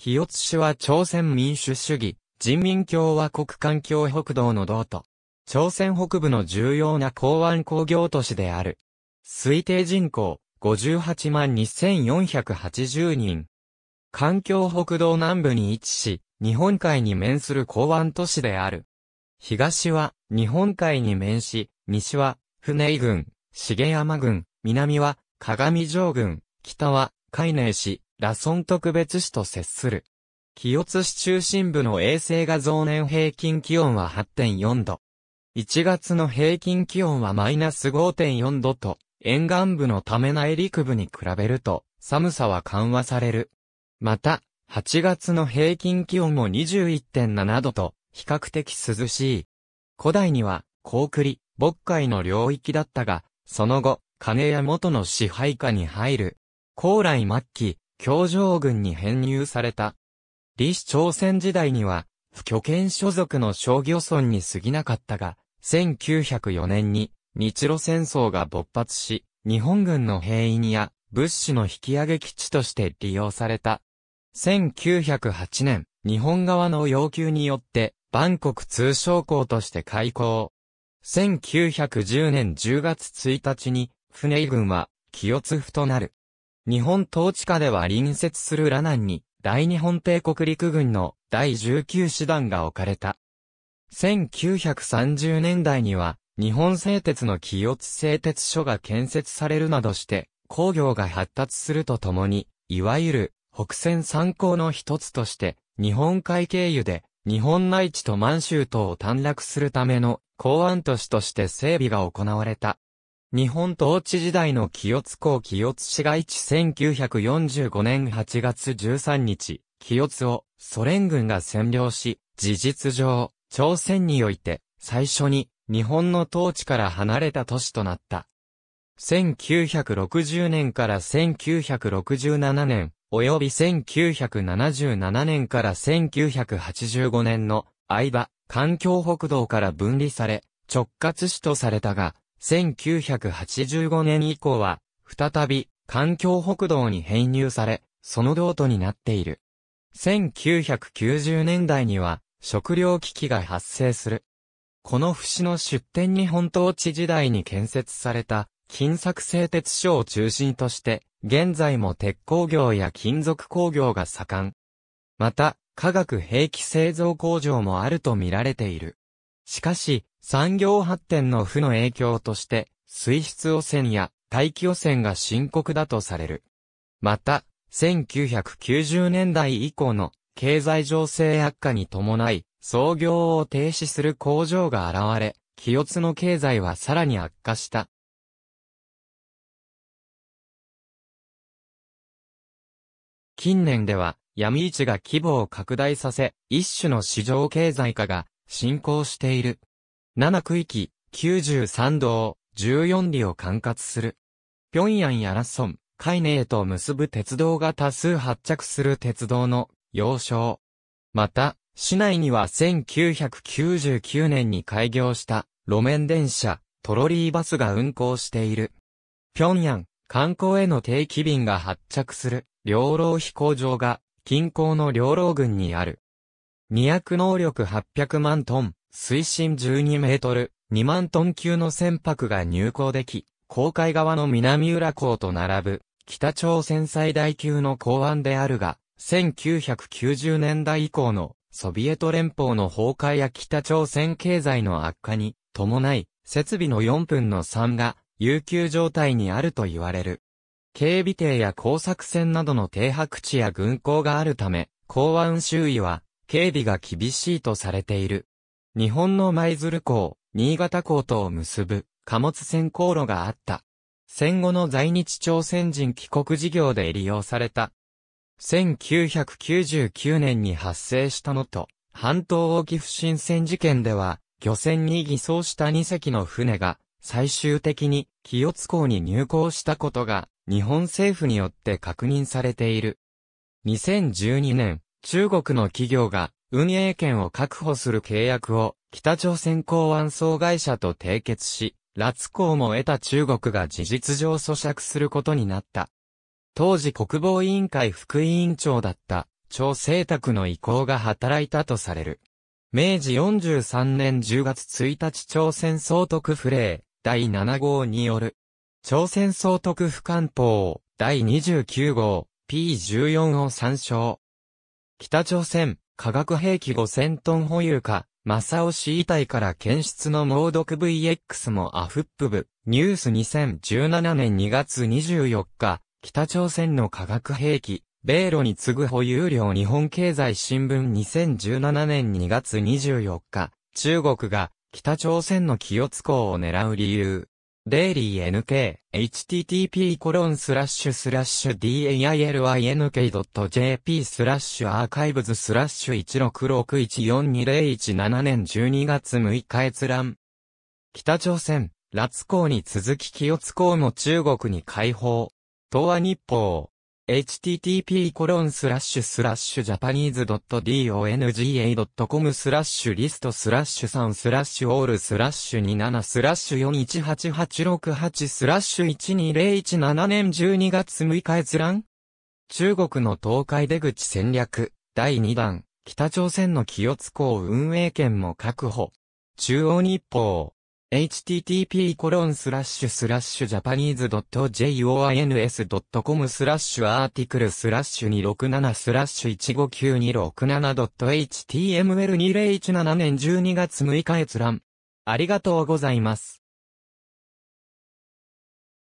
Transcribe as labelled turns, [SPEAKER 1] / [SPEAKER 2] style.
[SPEAKER 1] 清津市は朝鮮民主主義、人民共和国環境北道の道都。朝鮮北部の重要な港湾工業都市である。推定人口、58万2480人。環境北道南部に位置し、日本海に面する港湾都市である。東は、日本海に面し、西は、船井郡、重山郡、南は、鏡城郡、北は、海内市、ラソン特別市と接する。清津市中心部の衛星画像年平均気温は8.4度。1月の平均気温はマイナス5.4度と、沿岸部のため内陸部に比べると、寒さは緩和される。また、8月の平均気温も21.7度と、比較的涼しい。古代には、高栗、牧海の領域だったが、その後、金や元の支配下に入る。高麗末期、京城軍に編入された。李氏朝鮮時代には、不拠県所属の商業村に過ぎなかったが、1904年に日露戦争が勃発し、日本軍の兵員や物資の引き上げ基地として利用された。1908年、日本側の要求によって、万国通商港として開港。1910年10月1日に、船井軍は、清津府となる。日本統治下では隣接するラナンに、大日本帝国陸軍の第19師団が置かれた。1930年代には、日本製鉄の清津製鉄所が建設されるなどして、工業が発達するとともに、いわゆる北線参考の一つとして、日本海経由で日本内地と満州島を短絡するための港湾都市として整備が行われた。日本統治時代の清津港清津市街地1945年8月13日、清津をソ連軍が占領し、事実上、朝鮮において最初に日本の統治から離れた都市となった。1960年から1967年、及び1977年から1985年の間、環境北道から分離され、直轄市とされたが、1985年以降は、再び、環境北道に編入され、その道途になっている。1990年代には、食糧危機が発生する。この節の出店に本当地時代に建設された、金作製鉄所を中心として、現在も鉄工業や金属工業が盛ん。また、化学兵器製造工場もあると見られている。しかし、産業発展の負の影響として、水質汚染や大気汚染が深刻だとされる。また、1990年代以降の経済情勢悪化に伴い、創業を停止する工場が現れ、気圧の経済はさらに悪化した。近年では、闇市が規模を拡大させ、一種の市場経済化が進行している。7区域、93道、14里を管轄する。平壌やラソン、海寧と結ぶ鉄道が多数発着する鉄道の要衝。また、市内には1999年に開業した路面電車、トロリーバスが運行している。平壌、観光への定期便が発着する両老飛行場が近郊の両老郡にある。200能力800万トン、水深12メートル、2万トン級の船舶が入港でき、航海側の南浦港と並ぶ、北朝鮮最大級の港湾であるが、1990年代以降のソビエト連邦の崩壊や北朝鮮経済の悪化に伴い、設備の4分の3が有給状態にあると言われる。警備艇や工作船などの停泊地や軍港があるため、港湾周囲は警備が厳しいとされている。日本の舞鶴港、新潟港とを結ぶ貨物船航路があった。戦後の在日朝鮮人帰国事業で利用された。1999年に発生したのと、半島沖不審船事件では、漁船に偽装した2隻の船が、最終的に清津港に入港したことが、日本政府によって確認されている。2012年、中国の企業が運営権を確保する契約を北朝鮮港湾総会社と締結し、拉致港も得た中国が事実上咀嚼することになった。当時国防委員会副委員長だった張政卓の意向が働いたとされる。明治43年10月1日朝鮮総督府令第7号による朝鮮総督府官報第29号 P14 を参照。北朝鮮化学兵器5000トン保有マ正オ氏遺体から検出の猛毒 VX もアフップ部、ニュース2017年2月24日、北朝鮮の化学兵器、米ロに次ぐ保有量日本経済新聞2017年2月24日、中国が北朝鮮の気をつこうを狙う理由。デイリー NK、http コロンスラッシュスラッシュ dailynk.jp スラッシュアーカイブズスラッシュ1661420117年12月6日閲覧。北朝鮮、ラツ港に続き清津港も中国に解放。東亜日報。http://japanese.donga.com スラッシュリストスラッシュ3スラッシュオールスラッシュ27スラッシュ418868スラッシュ12017年12月6日閲覧中国の東海出口戦略第2弾北朝鮮の気をつこう運営権も確保中央日報 http://japanese.jons.com スラッシュアーティクルスラッシュ267スラッシュ 159267.html2017 年12月6日閲覧。ありがとうございます。